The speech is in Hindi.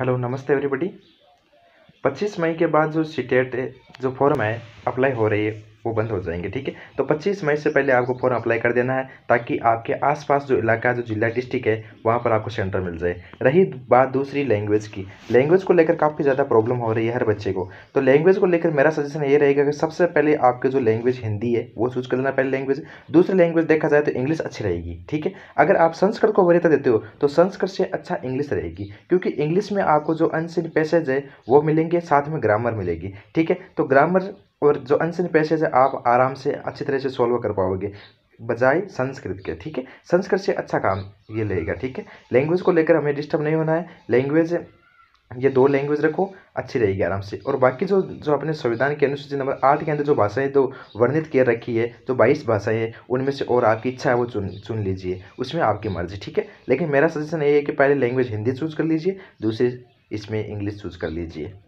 हेलो नमस्ते एवरीबडी 25 मई के बाद जो सी जो फॉर्म है अप्लाई हो रही है वो बंद हो जाएंगे ठीक है तो 25 मई से पहले आपको फॉर्म अप्लाई कर देना है ताकि आपके आसपास जो इलाका जो जिला डिस्ट्रिक्ट है वहाँ पर आपको सेंटर मिल जाए रही बात दूसरी लैंग्वेज की लैंग्वेज को लेकर काफ़ी ज़्यादा प्रॉब्लम हो रही है हर बच्चे को तो लैंग्वेज को लेकर मेरा सजेशन ये रहेगा कि सबसे पहले आपके जो लैंग्वेज हिंदी है वो चूज कर लेना पहले लैंग्वेज दूसरी लैंग्वेज देखा जाए तो इंग्लिश अच्छी रहेगी ठीक है अगर आप संस्कृत को वरीता देते हो तो संस्कृत से अच्छा इंग्लिश रहेगी क्योंकि इंग्लिश में आपको जो अनसिन पैसेज है वो मिलेंगे साथ में ग्रामर मिलेगी ठीक है तो ग्रामर और जो अनसिन पैसेज है आप आराम से अच्छी तरह से सॉल्व कर पाओगे बजाय संस्कृत के ठीक है संस्कृत से अच्छा काम ये लेगा ठीक है लैंग्वेज को लेकर हमें डिस्टर्ब नहीं होना है लैंग्वेज ये दो लैंग्वेज रखो अच्छी रहेगी आराम से और बाकी जो जो अपने संविधान के अनुसूची नंबर आठ के अंदर जो भाषाएं तो वर्णित किए रखी है जो बाईस भाषाएं हैं उनमें से और आपकी इच्छा है वो चुन चुन लीजिए उसमें आपकी मर्जी ठीक है लेकिन मेरा सजेशन ये है कि पहले लैंग्वेज हिंदी चूज़ कर लीजिए दूसरी इसमें इंग्लिश चूज़ कर लीजिए